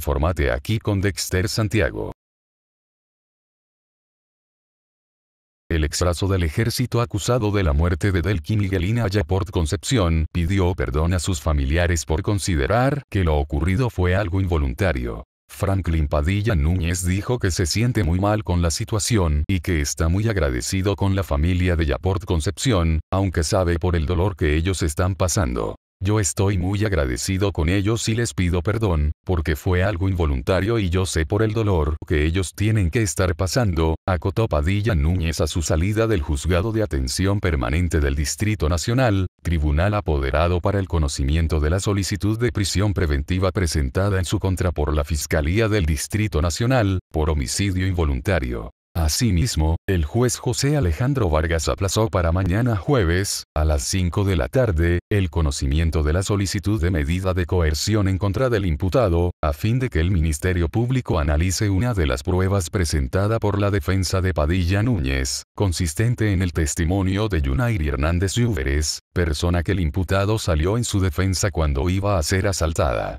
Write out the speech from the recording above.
Informate aquí con Dexter Santiago. El exrazo del ejército acusado de la muerte de Delkin Miguelina Yaport Concepción pidió perdón a sus familiares por considerar que lo ocurrido fue algo involuntario. Franklin Padilla Núñez dijo que se siente muy mal con la situación y que está muy agradecido con la familia de Yaport Concepción, aunque sabe por el dolor que ellos están pasando. Yo estoy muy agradecido con ellos y les pido perdón, porque fue algo involuntario y yo sé por el dolor que ellos tienen que estar pasando, acotó Padilla Núñez a su salida del Juzgado de Atención Permanente del Distrito Nacional, tribunal apoderado para el conocimiento de la solicitud de prisión preventiva presentada en su contra por la Fiscalía del Distrito Nacional, por homicidio involuntario. Asimismo, el juez José Alejandro Vargas aplazó para mañana jueves, a las 5 de la tarde, el conocimiento de la solicitud de medida de coerción en contra del imputado, a fin de que el Ministerio Público analice una de las pruebas presentada por la defensa de Padilla Núñez, consistente en el testimonio de Yunair Hernández Llúveres, persona que el imputado salió en su defensa cuando iba a ser asaltada.